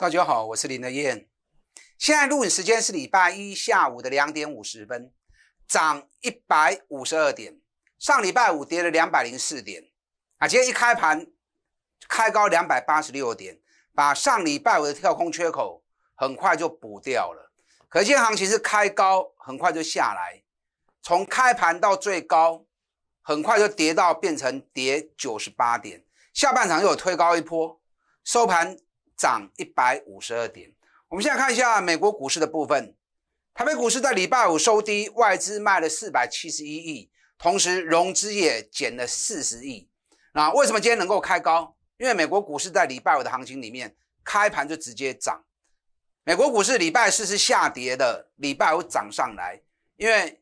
大家好，我是林德燕。现在录影时间是礼拜一下午的两点五十分，涨一百五十二点，上礼拜五跌了两百零四点啊。今天一开盘开高两百八十六点，把上礼拜五的跳空缺口很快就补掉了。可见行情是开高很快就下来，从开盘到最高很快就跌到变成跌九十八点，下半场又有推高一波，收盘。涨一百五十二点。我们现在看一下美国股市的部分。台北股市在礼拜五收低，外资卖了四百七十一亿，同时融资也减了四十亿。那为什么今天能够开高？因为美国股市在礼拜五的行情里面开盘就直接涨。美国股市礼拜四是下跌的，礼拜五涨上来，因为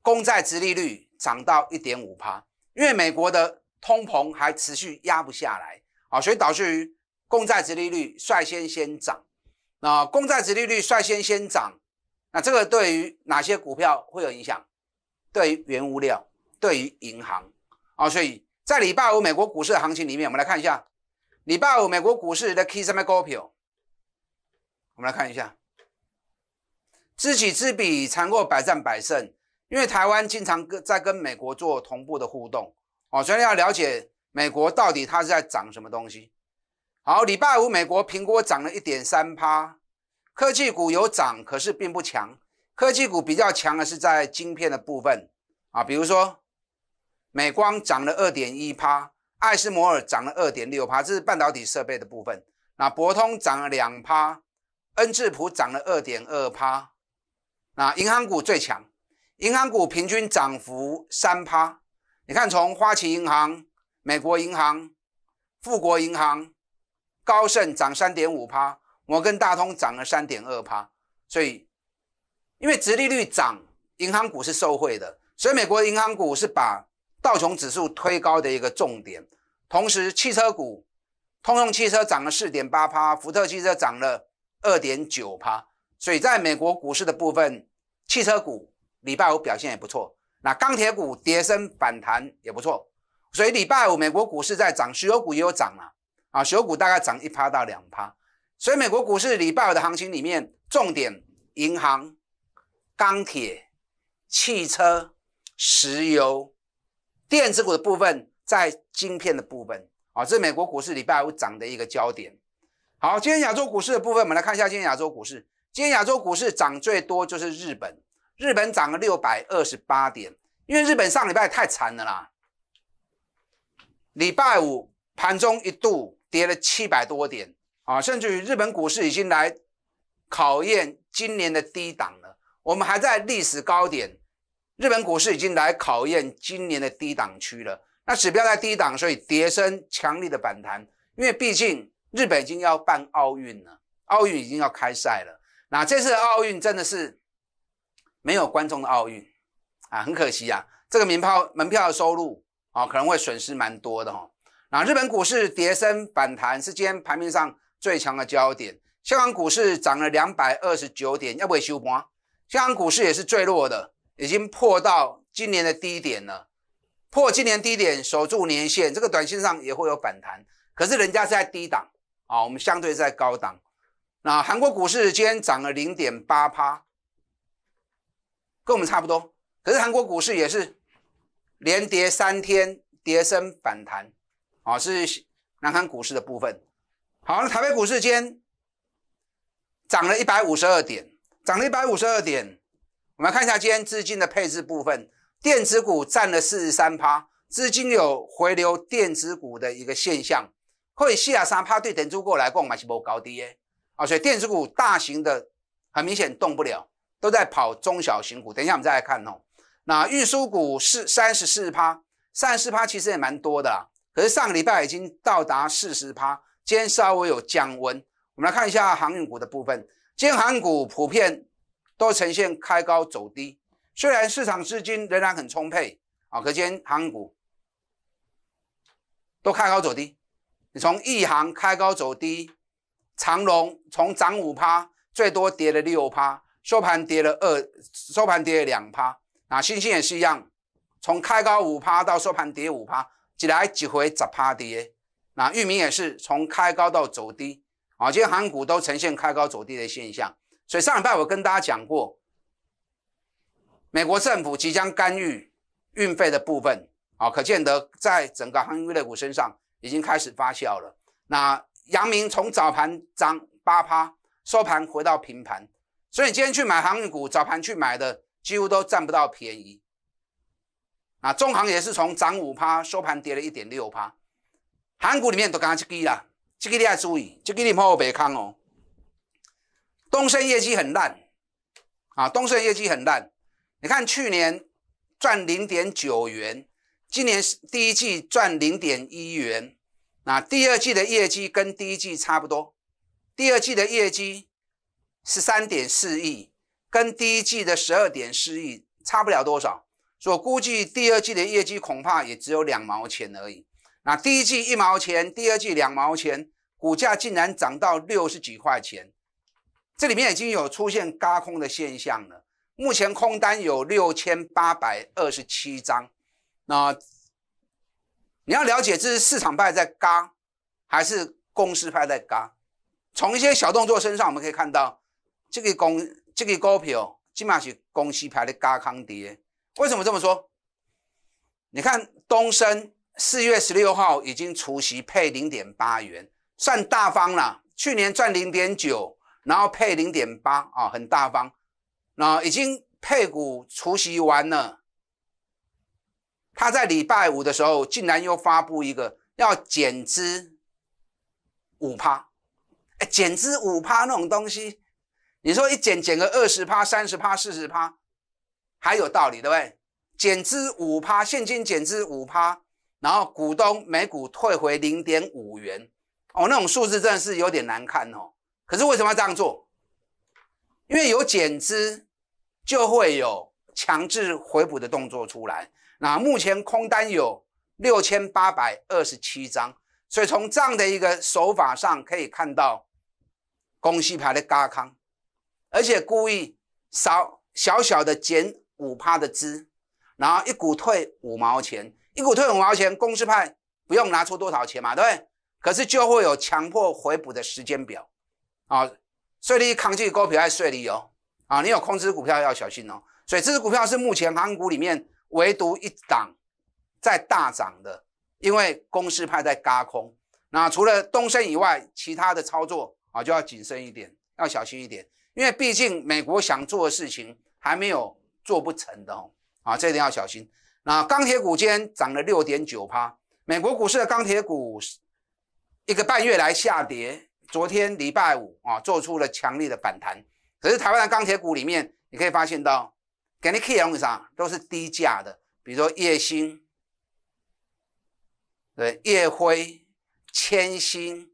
公债殖利率涨到一点五趴，因为美国的通膨还持续压不下来啊，所以导致于。公债值利率率先先涨，那公债值利率率先先涨，那这个对于哪些股票会有影响？对于原物料，对于银行，啊，所以在礼拜五美国股市的行情里面，我们来看一下礼拜五美国股市的 K 线的构图，我们来看一下。知己知彼，才能百战百胜。因为台湾经常跟在跟美国做同步的互动，哦，所以要了解美国到底它是在涨什么东西。好，礼拜五美国苹果涨了一点三趴，科技股有涨，可是并不强。科技股比较强的是在晶片的部分啊，比如说，美光涨了二点一趴，爱斯摩尔涨了二点六趴，这是半导体设备的部分。那博通涨了两趴，恩智浦涨了二点二趴。那银行股最强，银行股平均涨幅三趴。你看，从花旗银行、美国银行、富国银行。高盛涨三点五趴，摩根大通涨了三点二趴。所以因为殖利率涨，银行股是受惠的，所以美国银行股是把道琼指数推高的一个重点。同时，汽车股，通用汽车涨了四点八趴，福特汽车涨了二点九趴。所以在美国股市的部分，汽车股礼拜五表现也不错。那钢铁股跌升反弹也不错，所以礼拜五美国股市在涨，石油股也有涨了。啊，小股大概涨一趴到两趴，所以美国股市礼拜五的行情里面，重点银行、钢铁、汽车、石油、电子股的部分，在晶片的部分啊，这是美国股市礼拜五涨的一个焦点。好，今天亚洲股市的部分，我们来看一下今天亚洲股市。今天亚洲股市涨最多就是日本，日本涨了六百二十八点，因为日本上礼拜太惨了啦，礼拜五盘中一度。跌了七百多点啊，甚至于日本股市已经来考验今年的低档了。我们还在历史高点，日本股市已经来考验今年的低档区了。那指标在低档，所以叠升强力的反弹。因为毕竟日本已经要办奥运了，奥运已经要开赛了。那这次奥运真的是没有观众的奥运啊，很可惜啊，这个门票门票的收入啊，可能会损失蛮多的哈。那日本股市跌升反弹，是今天盘面上最强的焦点。香港股市涨了两百二十九点，要不要休盘？香港股市也是最弱的，已经破到今年的低点了，破今年低点守住年线，这个短线上也会有反弹。可是人家是在低档啊，我们相对在高档。那韩国股市今天涨了零点八帕，跟我们差不多。可是韩国股市也是连跌三天，跌升反弹。好，是南韩股市的部分。好，那台北股市间涨了一百五十二点，涨了一百五十二点。我们看一下今天资金的配置部分，电子股占了四十三趴，资金有回流电子股的一个现象。可以细下三趴对等值股来共买是无高低的。啊，所以电子股大型的很明显动不了，都在跑中小型股。等一下我们再来看哦。那运输股是三十四趴，三十四趴其实也蛮多的。可是上个礼拜已经到达四十趴，今天稍微有降温。我们来看一下航运股的部分。今天航运股普遍都呈现开高走低，虽然市场资金仍然很充沛啊，可今天航运股都开高走低。你从一航开高走低，长龙从涨五趴最多跌了六趴，收盘跌了二，收盘跌了两趴啊。星星也是一样，从开高五趴到收盘跌五趴。一来几回咋趴跌？那域名也是从开高到走低啊。今天航股都呈现开高走低的现象，所以上礼拜我跟大家讲过，美国政府即将干预运费的部分啊，可见得在整个航运类股身上已经开始发酵了。那阳明从早盘涨八趴，收盘回到平盘，所以今天去买航运股，早盘去买的几乎都占不到便宜。啊，中行也是从涨五趴，收盘跌了一点六趴。港股里面都刚这句啦，这句你要注意，这个你莫别看哦。东升业绩很烂啊，东升业绩很烂。你看去年赚零点九元，今年第一季赚零点一元，那第二季的业绩跟第一季差不多。第二季的业绩十三点四亿，跟第一季的十二点四亿差不了多少。所估计第二季的业绩恐怕也只有两毛钱而已。那第一季一毛钱，第二季两毛钱，股价竟然涨到六十几块钱，这里面已经有出现嘎空的现象了。目前空单有六千八百二十七张。那你要了解这是市场派在嘎，还是公司派在嘎？从一些小动作身上，我们可以看到这个公这个股票起码是公司派的嘎空跌。为什么这么说？你看东升四月十六号已经除息配零点八元，算大方了。去年赚零点九，然后配零点八啊，很大方。那已经配股除息完了，他在礼拜五的时候竟然又发布一个要减资五趴，哎，减资五趴那种东西，你说一减减个二十趴、三十趴、四十趴。还有道理，对不对？减资五趴，现金减资五趴，然后股东每股退回零点五元哦，那种数字真的是有点难看哦。可是为什么要这样做？因为有减资，就会有强制回补的动作出来。那目前空单有六千八百二十七张，所以从这样的一个手法上可以看到，公司牌的嘎康，而且故意少小小的减。五趴的资，然后一股退五毛钱，一股退五毛钱，公司派不用拿出多少钱嘛，对不对？可是就会有强迫回补的时间表，啊，税利扛起高皮还税利有，啊，你有空资股票要小心哦。所以这只股票是目前港股里面唯独一档在大涨的，因为公司派在轧空，那除了东升以外，其他的操作啊就要谨慎一点，要小心一点，因为毕竟美国想做的事情还没有。做不成的哦，啊，这一点要小心。那钢铁股今天涨了六点九趴，美国股市的钢铁股一个半月来下跌，昨天礼拜五啊，做出了强力的反弹。可是台湾的钢铁股里面，你可以发现到，给你 K 都是啥，都是低价的，比如说叶兴，对，叶辉、千兴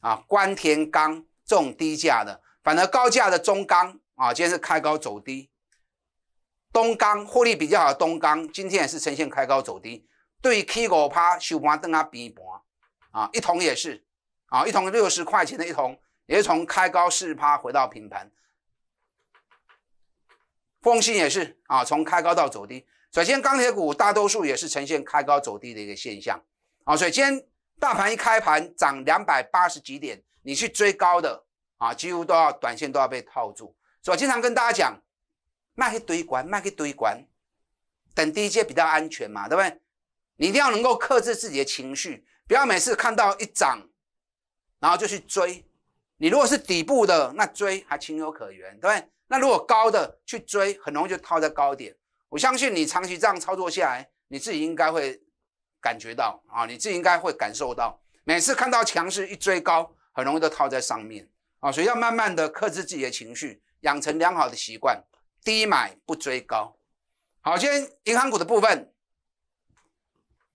啊、关田钢这种低价的，反而高价的中钢啊，今天是开高走低。东钢获利比较好，的东钢今天也是呈现开高走低，对 K 五趴收盘等下平盘啊，一桶也是啊，一桶六十块钱的一桶也是从开高四趴回到平盘，丰信也是啊，从开高到走低。首先，钢铁股大多数也是呈现开高走低的一个现象啊。所以今天大盘一开盘涨两百八十几点，你去追高的啊，几乎都要短线都要被套住。所以经常跟大家讲。卖一堆关，卖一堆关，等低一阶比较安全嘛，对不对？你一定要能够克制自己的情绪，不要每次看到一涨，然后就去追。你如果是底部的，那追还情有可原，对不对？那如果高的去追，很容易就套在高点。我相信你长期这样操作下来，你自己应该会感觉到啊，你自己应该会感受到，每次看到强势一追高，很容易都套在上面啊。所以要慢慢的克制自己的情绪，养成良好的习惯。低买不追高，好，今天银行股的部分，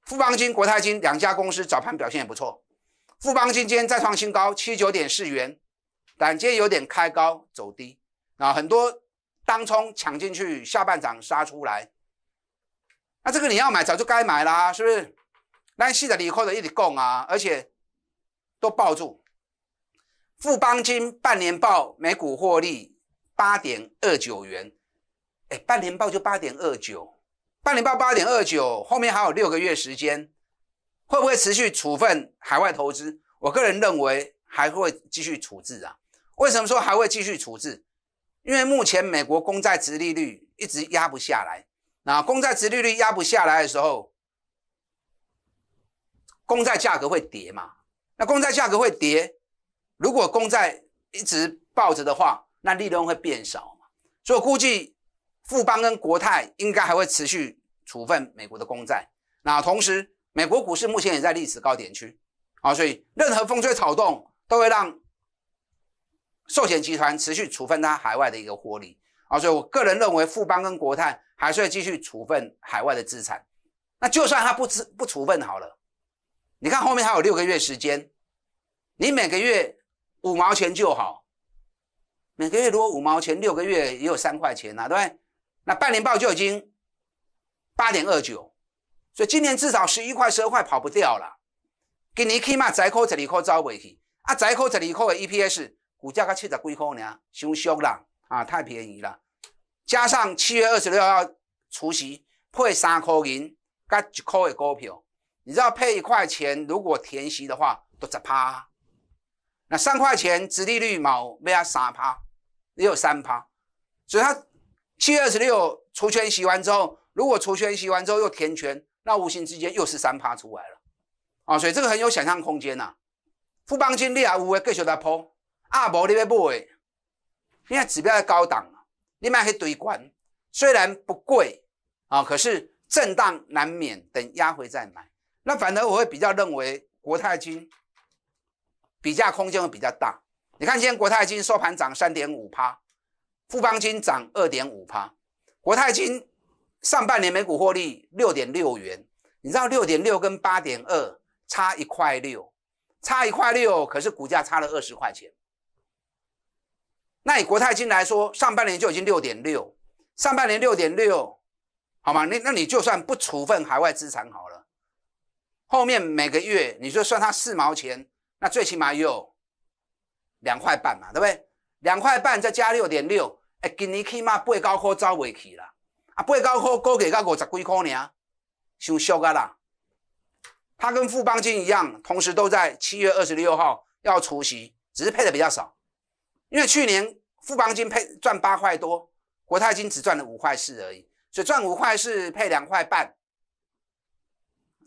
富邦金、国泰金两家公司早盘表现也不错，富邦金今天再创新高，七九点四元，但今天有点开高走低啊，很多当冲抢进去，下半场杀出来，那这个你要买早就该买啦，是不是？那细的你扣的一直供啊，而且都抱住，富邦金半年报每股获利。八点二九元，哎，半年报就八点二九，半年报八点二九，后面还有六个月时间，会不会持续处分海外投资？我个人认为还会继续处置啊。为什么说还会继续处置？因为目前美国公债殖利率一直压不下来，那公债殖利率压不下来的时候，公债价格会跌嘛？那公债价格会跌，如果公债一直抱着的话。那利润会变少嘛？所以我估计富邦跟国泰应该还会持续处分美国的公债。那同时，美国股市目前也在历史高点区啊，所以任何风吹草动都会让寿险集团持续处分它海外的一个获利啊。所以我个人认为，富邦跟国泰还是会继续处分海外的资产。那就算它不资不处分好了，你看后面还有六个月时间，你每个月五毛钱就好。每个月如果五毛钱，六个月也有三块钱啦，对不对？那半年报就已经八点二九，所以今年至少十一块、十二块跑不掉了。今年起码再扣十二块走不去。啊，再扣十二块的 EPS 股价才七十几块呢，太俗了啊，太便宜了。加上七月二十六号除息配三块银，加一块的股票，你知道配一块钱如果填息的话，都十趴？那三块钱，殖利率毛被他三趴，也有三趴，所以他七月二十六除权洗完之后，如果除权洗完之后又填权，那无形之间又是三趴出来了，啊，所以这个很有想象空间呐。富邦金利啊，无为各晓得抛，啊无你别买，因在指标在高档，你买去堆管，虽然不贵啊，可是震荡难免，等压回再买。那反而我会比较认为国泰金。比价空间会比较大。你看，今天国泰金收盘涨三点五趴，富邦金涨二点五趴。国泰金上半年每股获利六点六元，你知道六点六跟八点二差一块六，差一块六，可是股价差了二十块钱。那以国泰金来说，上半年就已经六点六，上半年六点六，好吗？那那你就算不处分海外资产好了，后面每个月你就算它四毛钱。那最起码有两块半嘛，对不对？两块半再加六点六，哎，今年起码八高科走回去了，啊，八高科高给到五十几块呢，太小个啦。他跟富邦金一样，同时都在七月二十六号要除息，只是配的比较少，因为去年富邦金配赚八块多，国泰金只赚了五块四而已，所以赚五块四配两块半，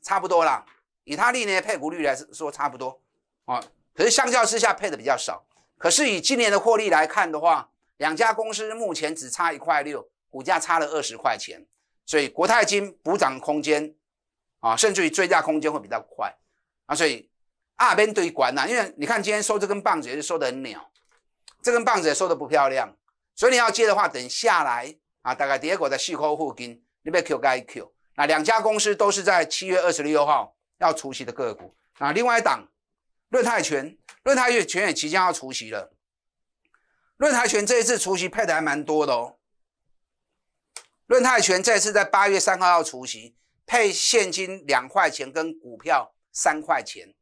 差不多啦。以他利呢配股率来说，差不多。啊，可是相较之下配的比较少。可是以今年的获利来看的话，两家公司目前只差一块六，股价差了二十块钱，所以国泰金补涨空间，啊，甚至于追加空间会比较快。啊，所以二边对要管啊，因为你看今天收这根棒子也是收得很鸟，这根棒子也收得不漂亮，所以你要接的话，等下来啊，大概第二个在细抠护金，你别 q 该 q 那两家公司都是在七月二十六号要出席的个股。那另外一档。论泰拳，论泰权也即将要除息了。论泰拳这一次除息配的还蛮多的哦。论泰拳这一次在八月三号要除息，配现金两块钱跟股票三块钱。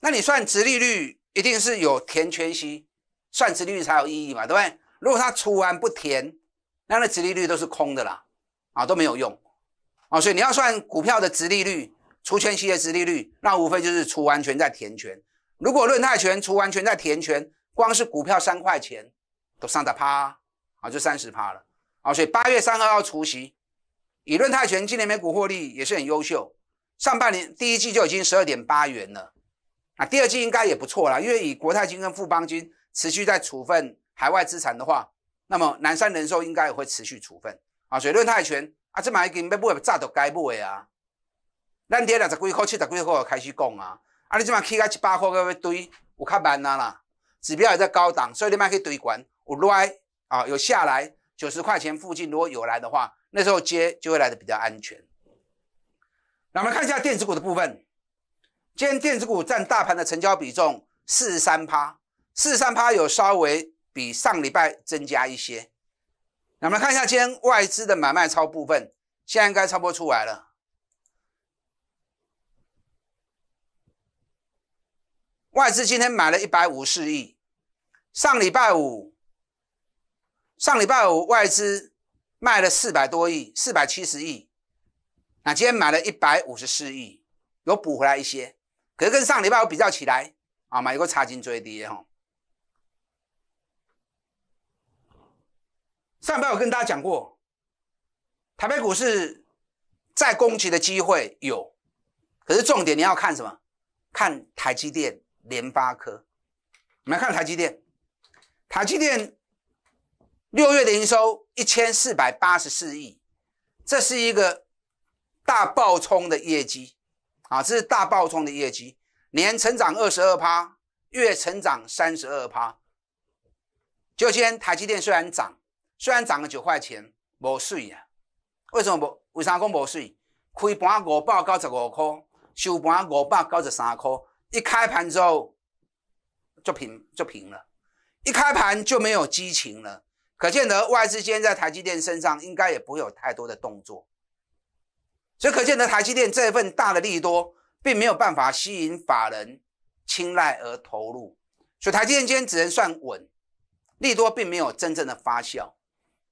那你算殖利率，一定是有填全息，算殖利率才有意义嘛，对不对？如果他除完不填，那那殖利率都是空的啦，啊都没有用，啊所以你要算股票的殖利率。除权息的殖利率，那无非就是除完权再填权。如果论泰权，除完全再填权，光是股票三块钱都上得趴，啊，就三十趴了，啊，所以八月三号要除息。以论泰权，今年美股获利也是很优秀，上半年第一季就已经十二点八元了，啊，第二季应该也不错了，因为以国泰金跟富邦金持续在处分海外资产的话，那么南山人寿应该也会持续处分，啊，所以论泰权，啊，这买金买不会炸都该不会啊。咱跌六十几块、七十几块开始讲啊，啊，你即马起到一百块去堆，有较慢啊啦，指标也在高档，所以你可去堆管，有来啊，有下来九十块钱附近如果有来的话，那时候接就会来的比较安全。那我们看一下电子股的部分，今天电子股占大盘的成交比重四十三趴，四十三趴有稍微比上礼拜增加一些。那我们看一下今天外资的买卖超部分，现在该不多出来了。外资今天买了一百五十亿，上礼拜五，上礼拜五外资卖了四百多亿，四百七十亿。那今天买了一百五十四亿，有补回来一些。可是跟上礼拜五比较起来，啊，买股差劲追跌哈。上礼拜我跟大家讲过，台北股市再攻击的机会有，可是重点你要看什么？看台积电。联发科，我们来看台积电。台积电六月的营收一千四百八十四亿，这是一个大爆冲的业绩啊！这是大爆冲的业绩，年成长二十二趴，月成长三十二趴。今天台积电虽然涨，虽然涨了九块钱，无税啊？为什么不？为啥讲无税？开盘五百九十五块，收盘五百九十三块。一开盘之后就平就平了，一开盘就没有激情了，可见得外资今天在台积电身上应该也不会有太多的动作，所以可见得台积电这一份大的利多并没有办法吸引法人青睐而投入，所以台积电今天只能算稳，利多并没有真正的发酵。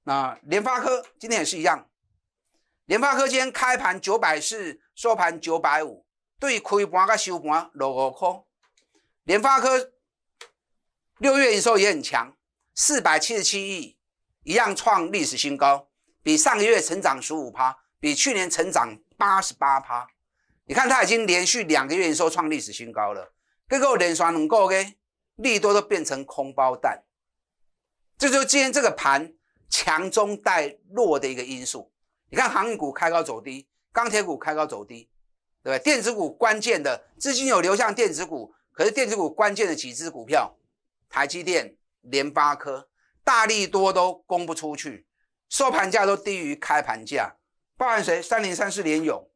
那联发科今天也是一样，联发科今天开盘九百四，收盘九百五。对开盘佮收盘落五块，联发科六月营收也很强，四百七十七亿，一样创历史新高，比上个月成长十五趴，比去年成长八十八趴。你看它已经连续两个月营收创历史新高了，各个连刷两个个利多都变成空包蛋，就是今天这个盘强中带弱的一个因素。你看航运股开高走低，钢铁股开高走低。对吧？电子股关键的资金有流向电子股，可是电子股关键的几只股票，台积电、联发科、大力多都供不出去，收盘价都低于开盘价。包含谁？三零三四联勇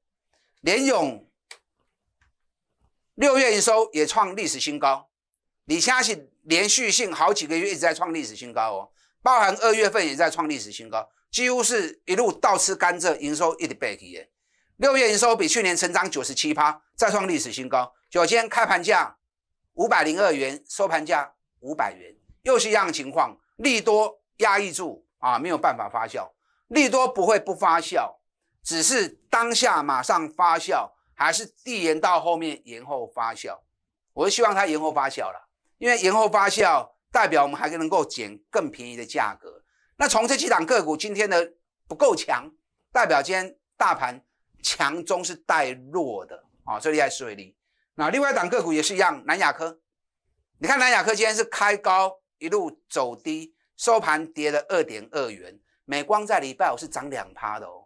联勇六月一收也创历史新高。你相信连续性好几个月一直在创历史新高哦，包含二月份也在创历史新高，几乎是一路倒吃甘蔗，营收一直被淹。六月营收比去年成长九十七趴，再创历史新高。九千开盘价五百零二元，收盘价五百元，又是一样情况，利多压抑住啊，没有办法发酵。利多不会不发酵，只是当下马上发酵，还是递延到后面延后发酵。我是希望它延后发酵了，因为延后发酵代表我们还能够捡更便宜的价格。那从这几档个股今天的不够强，代表今天大盘。强中是带弱的啊，最厉害是瑞利。那另外一档个股也是一样，南亚科。你看南亚科今天是开高一路走低，收盘跌了二点二元。美光在礼拜五是涨两趴的哦，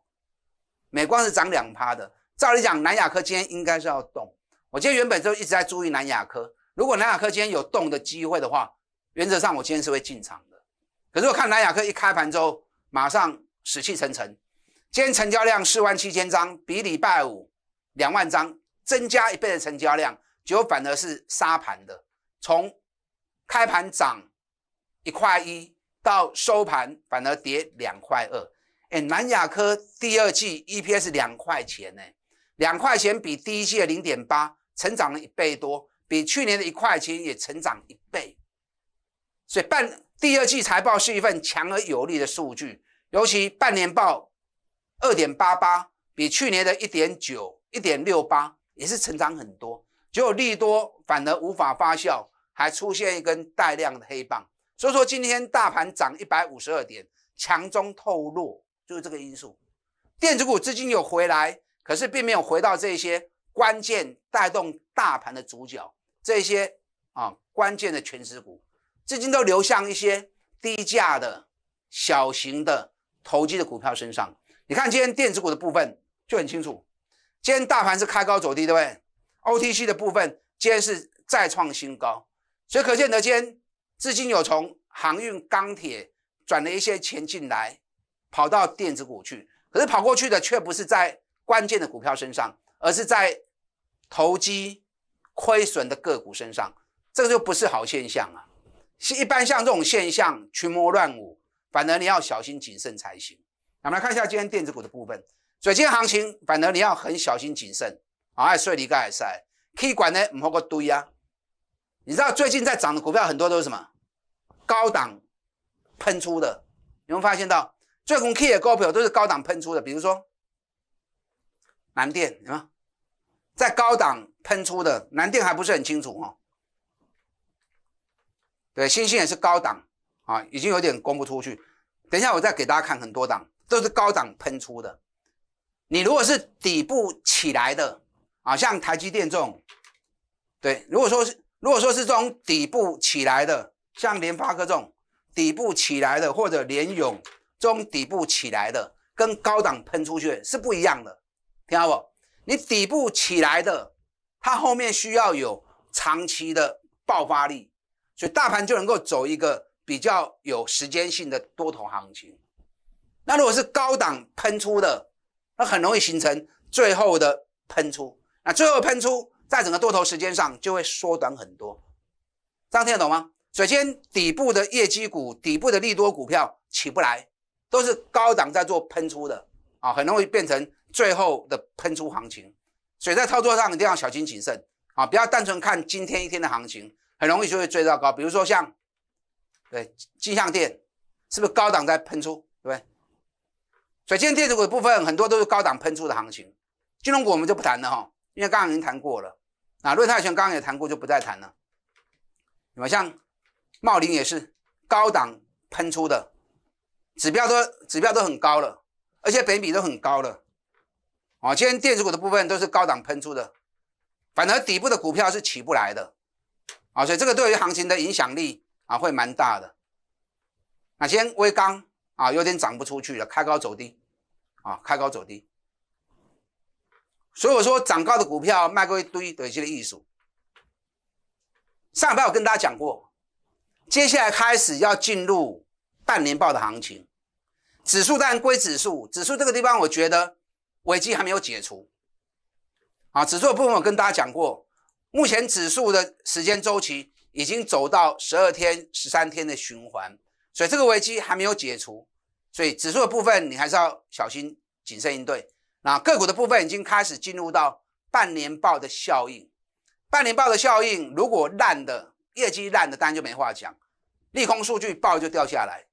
美光是涨两趴的。照理讲，南亚科今天应该是要动。我今天原本就一直在注意南亚科，如果南亚科今天有动的机会的话，原则上我今天是会进场的。可是我看南亚科一开盘之后，马上死气沉沉。今天成交量四万七千张，比礼拜五两万张增加一倍的成交量，结果反而是杀盘的。从开盘涨一块一到收盘反而跌两块二。哎，南亚科第二季 EPS 两块钱呢，两块钱比第一季的零点八成长了一倍多，比去年的一块钱也成长一倍。所以半第二季财报是一份强而有力的数据，尤其半年报。二点八八比去年的一点九一点六八也是成长很多，只有利多反而无法发酵，还出现一根带量的黑棒，所以说今天大盘涨一百五十二点，强中透弱就是这个因素。电子股资金有回来，可是并没有回到这些关键带动大盘的主角，这些啊关键的全值股，资金都流向一些低价的小型的投机的股票身上。你看，今天电子股的部分就很清楚。今天大盘是开高走低，对不对？OTC 的部分今天是再创新高，所以可见得今天资金有从航运、钢铁转了一些钱进来，跑到电子股去。可是跑过去的却不是在关键的股票身上，而是在投机亏损的个股身上。这个就不是好现象啊！一般像这种现象，群魔乱舞，反而你要小心谨慎才行。我们来看一下今天电子股的部分。所以今天行情，反而你要很小心谨慎啊。爱睡离开还是，K 管呢唔好过堆啊。你知道最近在涨的股票很多都是什么？高档喷出的。你有发现到最近 K 的高票都是高档喷出的，比如说南电，你看，在高档喷出的南电还不是很清楚哦。对，星星也是高档啊，已经有点供不出去。等一下我再给大家看很多档。都是高涨喷出的，你如果是底部起来的啊，像台积电这种，对，如果说是如果说是这种底部起来的，像联发科这种底部起来的，或者联咏这种底部起来的，跟高档喷出去是不一样的，听到不？你底部起来的，它后面需要有长期的爆发力，所以大盘就能够走一个比较有时间性的多头行情。那如果是高档喷出的，那很容易形成最后的喷出。那最后喷出在整个多头时间上就会缩短很多，这样听得懂吗？首先，底部的业绩股、底部的利多股票起不来，都是高档在做喷出的啊，很容易变成最后的喷出行情。所以，在操作上一定要小心谨慎啊，不要单纯看今天一天的行情，很容易就会追到高。比如说像对金象店是不是高档在喷出？对不对？所以今天电子股的部分很多都是高档喷出的行情，金融股我们就不谈了哈，因为刚刚已经谈过了。那瑞泰全刚刚也谈过，就不再谈了。你们像茂林也是高档喷出的，指标都指标都很高了，而且本比都很高了。啊，今天电子股的部分都是高档喷出的，反而底部的股票是起不来的。啊，所以这个对于行情的影响力啊会蛮大的。啊，先微钢。啊，有点涨不出去了，开高走低，啊，开高走低。所以我说，涨高的股票卖过一堆，短期的艺术。上礼拜我跟大家讲过，接下来开始要进入半年报的行情。指数然归指数，指数这个地方我觉得危机还没有解除。啊，指数部分我跟大家讲过，目前指数的时间周期已经走到十二天、十三天的循环。所以这个危机还没有解除，所以指数的部分你还是要小心谨慎应对。那个股的部分已经开始进入到半年报的效应，半年报的效应如果烂的业绩烂的，当然就没话讲，利空数据报就掉下来。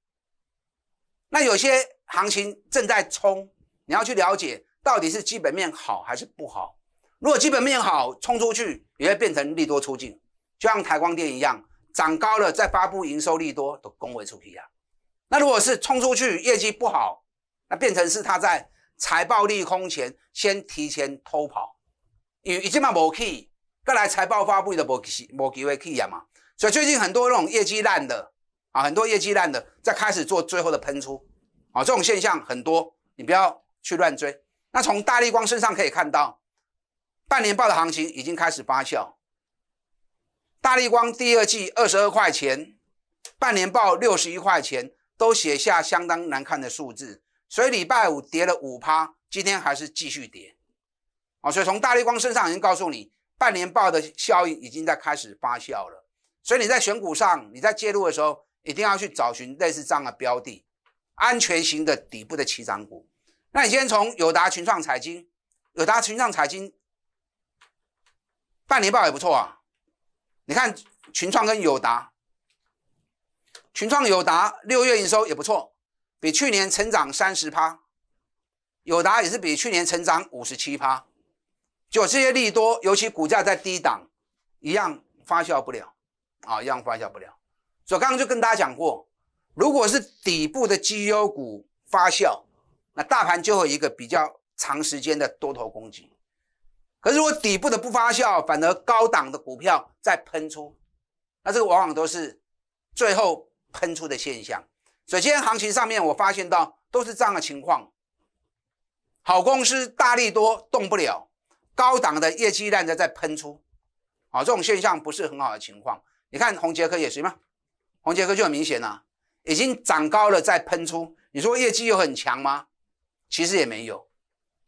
那有些行情正在冲，你要去了解到底是基本面好还是不好。如果基本面好，冲出去也会变成利多出境，就像台光电一样。涨高了再发布营收利多都恭维出去呀，那如果是冲出去业绩不好，那变成是他在财报利空前先提前偷跑，已已经嘛没去，刚来财报发布就无没机会去啊嘛，所以最近很多那种业绩烂的啊，很多业绩烂的在开始做最后的喷出啊，这种现象很多，你不要去乱追。那从大立光身上可以看到，半年报的行情已经开始发酵。大立光第二季二十二块钱，半年报六十一块钱，都写下相当难看的数字。所以礼拜五跌了五趴，今天还是继续跌。哦，所以从大立光身上已经告诉你，半年报的效应已经在开始发酵了。所以你在选股上，你在介入的时候，一定要去找寻类似这样的标的，安全型的底部的起涨股。那你先从友达群创、彩晶，友达群创、彩晶，半年报也不错啊。你看，群创跟友达，群创友达六月营收也不错，比去年成长三十趴，友达也是比去年成长五十七趴。就这些利多，尤其股价在低档，一样发酵不了啊，一样发酵不了。所以刚刚就跟大家讲过，如果是底部的绩优股发酵，那大盘就会一个比较长时间的多头攻击。可是，如果底部的不发酵，反而高档的股票在喷出，那这个往往都是最后喷出的现象。首先，行情上面我发现到都是这样的情况：好公司大力多动不了，高档的业绩烂的在在喷出，啊，这种现象不是很好的情况。你看红杰科也行吗？红杰科就很明显了，已经涨高了在喷出，你说业绩又很强吗？其实也没有。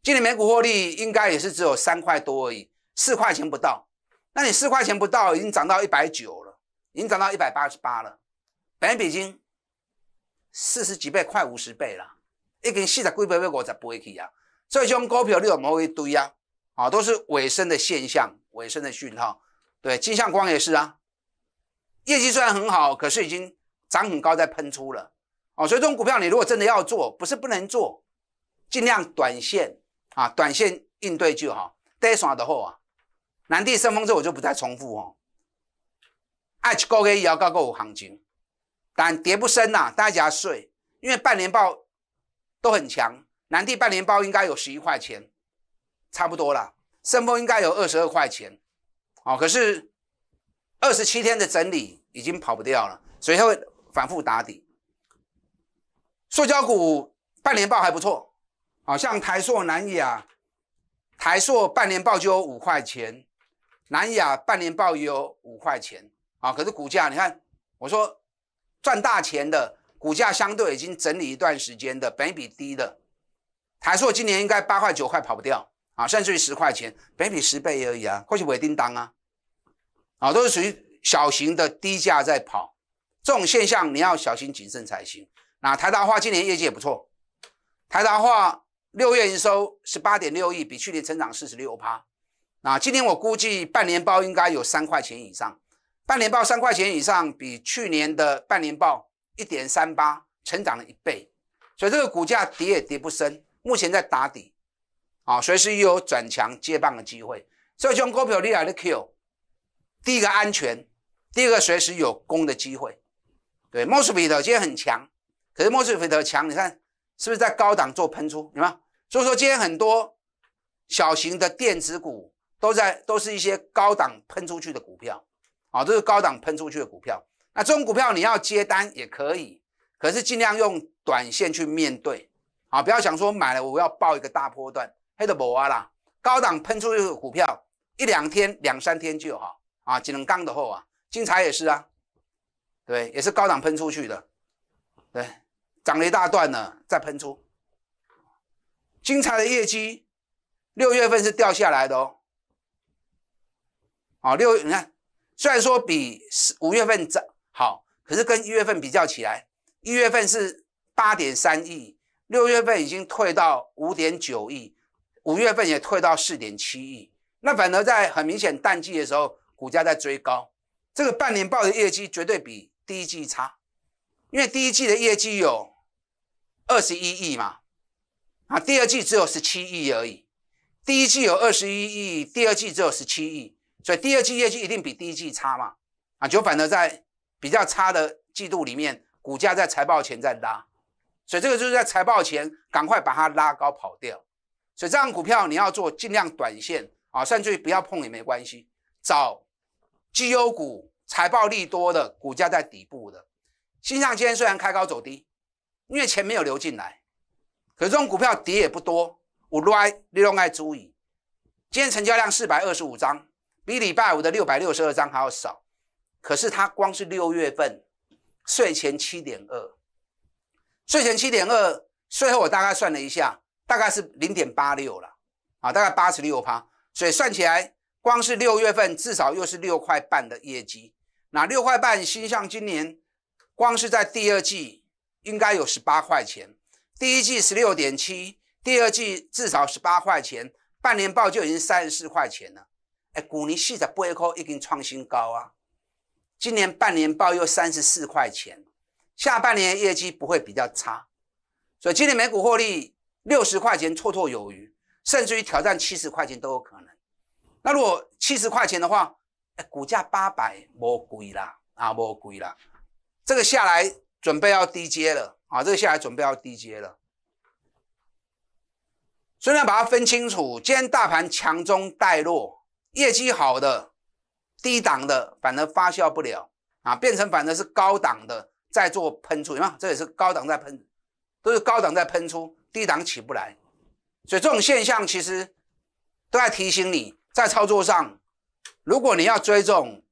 今年每股获利应该也是只有三块多而已，四块钱不到。那你四块钱不到已经涨到一百九了，已经涨到一百八十八了，百分比已经四十几倍、快五十倍了。已经四十几倍、快五十倍了，再将股票你有冇去一意啊？啊，都是尾声的现象，尾声的讯号。对，金相光也是啊，业绩虽然很好，可是已经涨很高，在喷出了。哦，所以这种股票你如果真的要做，不是不能做，尽量短线。啊，短线应对就好。第三的货啊，南地升风这我就不再重复哦。H 高 K 幺高高五行情，但跌不深呐，大家睡，因为半年报都很强。南帝半年报应该有十一块钱，差不多了。升风应该有二十二块钱，哦，可是二十七天的整理已经跑不掉了，所以它会反复打底。塑胶股半年报还不错。好像台硕南亚，台硕半年报就有五块钱，南亚半年报也有五块钱啊。可是股价，你看，我说赚大钱的股价相对已经整理一段时间的，本比低的。台硕今年应该八块九块跑不掉啊，甚至于十块钱，本比十倍而已啊，或许稳定当啊，啊，都是属于小型的低价在跑，这种现象你要小心谨慎才行。那台达化今年业绩也不错，台达化。六月营收十八点六亿，比去年成长四十六趴。啊，今年我估计半年报应该有三块钱以上。半年报三块钱以上，比去年的半年报一点三八成长了一倍。所以这个股价跌也跌不深，目前在打底，啊，随时又有转强接棒的机会。所以选股表里来的 Q，第一个安全，第二个随时有攻的机会。对，莫斯比特今天很强，可是莫斯比特强，你看是不是在高档做喷出？你看。所以说，今天很多小型的电子股都在，都是一些高档喷出去的股票，啊，都是高档喷出去的股票。那这种股票你要接单也可以，可是尽量用短线去面对，啊，不要想说买了我要报一个大波段，黑的不啊啦。高档喷出去的股票一两天、两三天就好，啊，只能干的货啊，金财也是啊，对，也是高档喷出去的，对，涨了一大段呢，再喷出。金彩的业绩，六月份是掉下来的哦。啊，六你看，虽然说比五月份涨好，可是跟一月份比较起来，一月份是八点三亿，六月份已经退到五点九亿，五月份也退到四点七亿。那反而在很明显淡季的时候，股价在追高。这个半年报的业绩绝对比第一季差，因为第一季的业绩有二十一亿嘛。啊，第二季只有十七亿而已，第一季有二十一亿，第二季只有十七亿，所以第二季业绩一定比第一季差嘛？啊，就反而在比较差的季度里面，股价在财报前在拉，所以这个就是在财报前赶快把它拉高跑掉。所以这样股票你要做尽量短线啊，甚至不要碰也没关系，找绩优股、财报利多的、股价在底部的。新上今天虽然开高走低，因为钱没有流进来。可这种股票跌也不多，我拉利润爱注意。今天成交量四百二十五张，比礼拜五的六百六十二张还要少。可是它光是六月份税前七点二，税前七点二，税后我大概算了一下，大概是零点八六了啊，大概八十六趴。所以算起来，光是六月份至少又是六块半的业绩。那六块半，新向今年光是在第二季应该有十八块钱。第一季十六点七，第二季至少十八块钱，半年报就已经三十四块钱了。哎，古尼系的布埃已经创新高啊！今年半年报又三十四块钱，下半年业绩不会比较差，所以今年每股获利六十块钱绰绰有余，甚至于挑战七十块钱都有可能。那如果七十块钱的话，哎，股价八百莫贵啦啊，莫贵啦，这个下来准备要低跌了。啊，这个下来准备要低阶了。所以呢，把它分清楚。今天大盘强中带弱，业绩好的、低档的，反而发酵不了啊，变成反正是高档的在做喷出，你看，这也是高档在喷，都是高档在喷出，低档起不来。所以这种现象其实都在提醒你，在操作上，如果你要追这种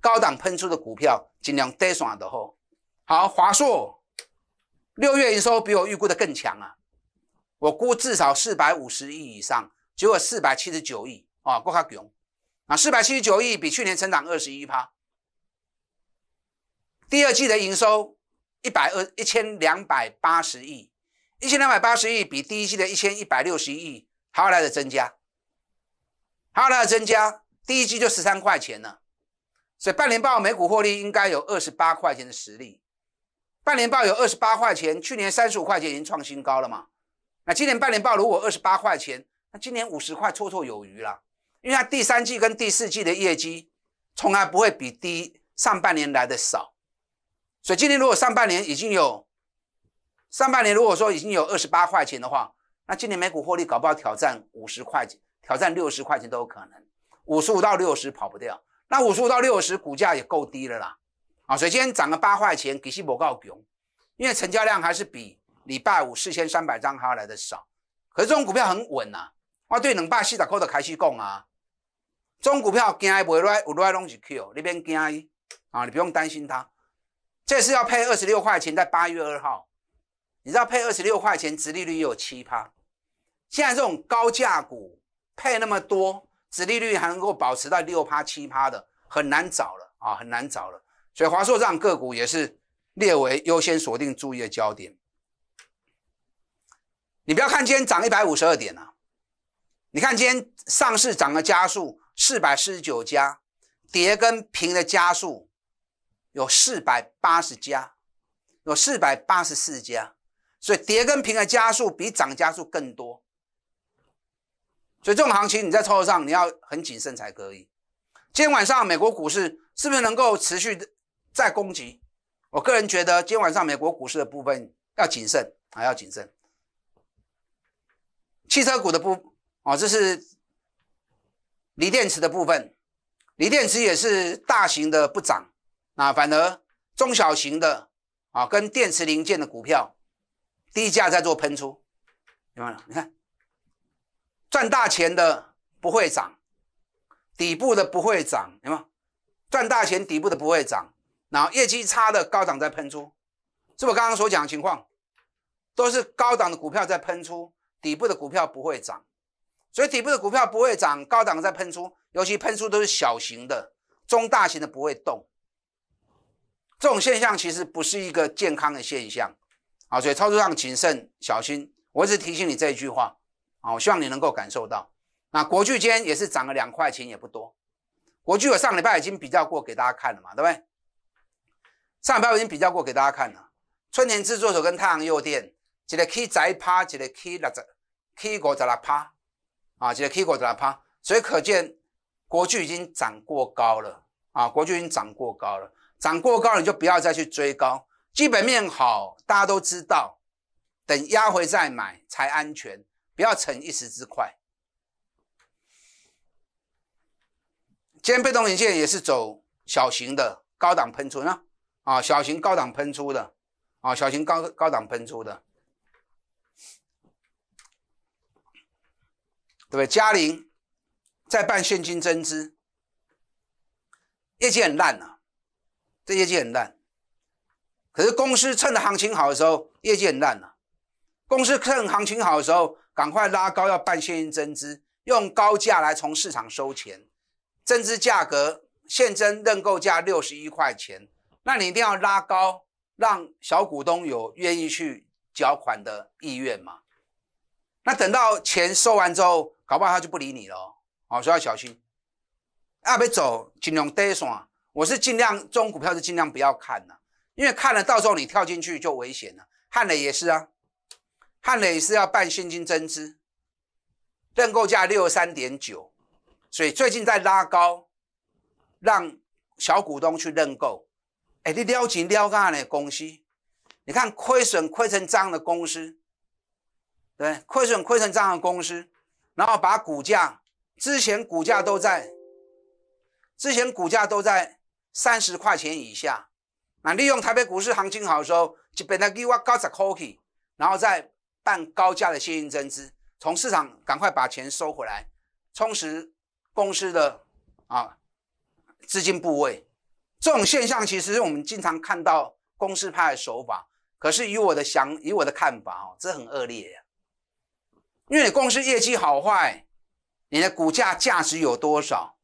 高档喷出的股票，尽量低算的好。好，华硕。六月营收比我预估的更强啊！我估至少四百五十亿以上，结果四百七十九亿啊，够卡囧啊！四百七十九亿比去年成长二十一趴。第二季的营收一百二一千两百八十亿，一千两百八十亿比第一季的一千一百六十亿还来的增加，还来的增加，第一季就十三块钱了，所以半年报每股获利应该有二十八块钱的实力。半年报有二十八块钱，去年三十五块钱已经创新高了嘛？那今年半年报如果二十八块钱，那今年五十块绰绰有余了。因为它第三季跟第四季的业绩从来不会比第上半年来的少，所以今年如果上半年已经有上半年如果说已经有二十八块钱的话，那今年每股获利搞不好挑战五十块钱，挑战六十块钱都有可能，五十五到六十跑不掉。那五十五到六十股价也够低了啦。啊，所以今天涨了八块钱，比西不够囧，因为成交量还是比礼拜五四千三百张还要来的少。可是这种股票很稳啊，我对两百四十块的开始讲啊，这种股票惊伊买落，有落拢是亏哦，你免惊伊啊，你不用担心它。这次要配二十六块钱，在八月二号，你知道配二十六块钱，殖利率有七趴。现在这种高价股配那么多，殖利率还能够保持在六趴七趴的，很难找了啊，很难找了。所以华硕这样个股也是列为优先锁定注意的焦点。你不要看今天涨一百五十二点啊，你看今天上市涨的家数四百四十九家，跌跟平的家数有四百八十家，有四百八十四家，所以跌跟平的家数比涨家数更多。所以这种行情你在操作上你要很谨慎才可以。今天晚上美国股市是不是能够持续的？在攻击，我个人觉得今天晚上美国股市的部分要谨慎啊，要谨慎。汽车股的部啊，这是锂电池的部分，锂电池也是大型的不涨，那反而中小型的啊，跟电池零件的股票低价在做喷出，明白了，你看赚大钱的不会涨，底部的不会涨，明白吗？赚大钱底部的不会涨。然后业绩差的高档在喷出，是不刚刚所讲的情况，都是高档的股票在喷出，底部的股票不会涨，所以底部的股票不会涨，高档在喷出，尤其喷出都是小型的，中大型的不会动。这种现象其实不是一个健康的现象，啊，所以操作上谨慎小心。我一直提醒你这一句话，啊，我希望你能够感受到。那国巨间也是涨了两块钱，也不多。国巨我上礼拜已经比较过给大家看了嘛，对不对？上盘我已经比较过，给大家看了。春田制作所跟太阳药店，一个 K 窄趴，一个 K 拉着，K 高在那趴，啊，一个 K 高在那趴，所以可见国巨已经涨过高了，啊，国巨已经涨过高了，涨过高你就不要再去追高。基本面好，大家都知道，等压回再买才安全，不要逞一时之快。今天被动引线也是走小型的高档喷出呢。啊，小型高档喷出的，啊，小型高高档喷出的，对不对？嘉陵在办现金增资，业绩很烂啊，这业绩很烂。可是公司趁着行情好的时候，业绩很烂啊。公司趁行情好的时候，赶快拉高要办现金增资，用高价来从市场收钱，增资价格现增认购价六十一块钱。那你一定要拉高，让小股东有愿意去缴款的意愿嘛？那等到钱收完之后，搞不好他就不理你了，好，所以要小心。啊，别走金融底啊，我是尽量中股票是尽量不要看了，因为看了到时候你跳进去就危险了。汉磊也是啊，汉磊是要办现金增资，认购价六十三点九，所以最近在拉高，让小股东去认购。哎，你撩钱撩干呢？公司，你看亏损亏成样的公司，对亏损亏成样的公司，然后把股价，之前股价都在，之前股价都在三十块钱以下，那利用台北股市行情好的时候，就本来给我高十 c a 然后再办高价的现金增资，从市场赶快把钱收回来，充实公司的啊资金部位。这种现象其实我们经常看到公司派的手法，可是以我的想，以我的看法，哦，这很恶劣。因为你公司业绩好坏，你的股价价值有多少，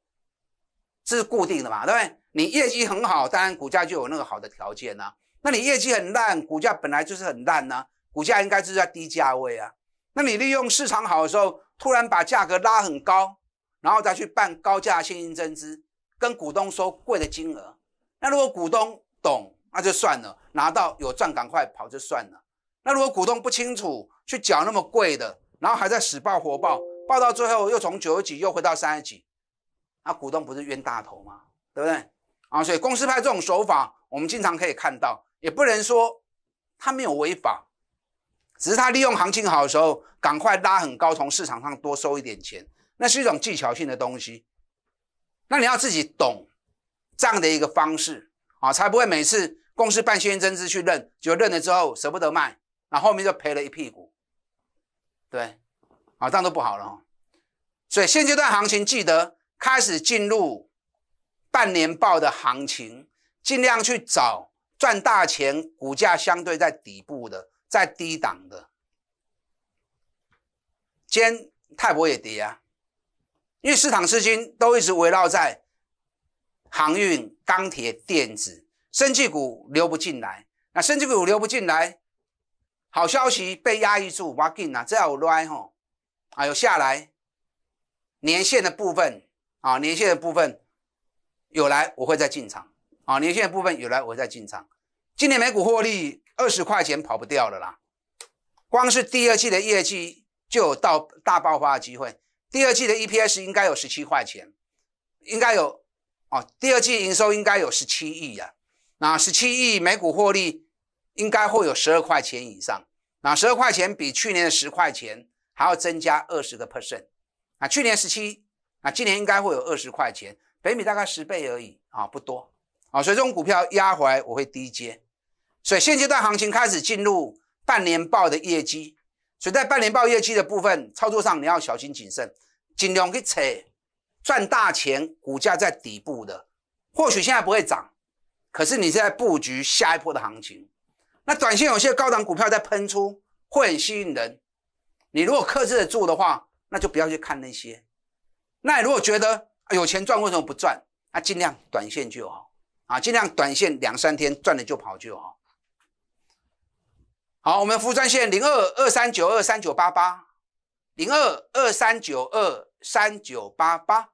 这是固定的嘛，对不对？你业绩很好，当然股价就有那个好的条件呐，那你业绩很烂，股价本来就是很烂呐，股价应该是在低价位啊。那你利用市场好的时候，突然把价格拉很高，然后再去办高价现金增资，跟股东收贵的金额。那如果股东懂，那就算了，拿到有赚赶快跑就算了。那如果股东不清楚，去缴那么贵的，然后还在死报活报，报到最后又从九十几又回到三十几，那股东不是冤大头吗？对不对？啊，所以公司派这种手法，我们经常可以看到，也不能说他没有违法，只是他利用行情好的时候，赶快拉很高，从市场上多收一点钱，那是一种技巧性的东西。那你要自己懂。这样的一个方式啊，才不会每次公司办新增资去认，就认了之后舍不得卖，那后面就赔了一屁股。对，啊，这样都不好了。所以现阶段行情，记得开始进入半年报的行情，尽量去找赚大钱、股价相对在底部的、在低档的。今天泰博也跌啊，因为市场资金都一直围绕在。航运、钢铁、电子、生技股流不进来，那生技股流不进来，好消息被压抑住，挖进啊，这样我来吼，啊有下来，年限的部分啊，年限的部分有来，我会再进场啊，年限的部分有来，我会再进场。今年每股获利二十块钱跑不掉了啦，光是第二季的业绩就有到大爆发的机会，第二季的 EPS 应该有十七块钱，应该有。哦，第二季营收应该有十七亿呀，那十七亿每股获利应该会有十二块钱以上，那十二块钱比去年的十块钱还要增加二十个 percent，啊，去年十七，啊，今年应该会有二十块钱，北米大概十倍而已啊，不多啊，所以这种股票压来我会低接，所以现阶段行情开始进入半年报的业绩，所以在半年报业绩的部分操作上你要小心谨慎，尽量去扯。赚大钱，股价在底部的，或许现在不会涨，可是你现在布局下一波的行情，那短线有些高档股票在喷出，会很吸引人。你如果克制得住的话，那就不要去看那些。那你如果觉得有钱赚，为什么不赚？那尽量短线就好啊，尽量短线两三天赚了就跑就好。好，我们服务专线零二二三九二三九八八零二二三九二三九八八。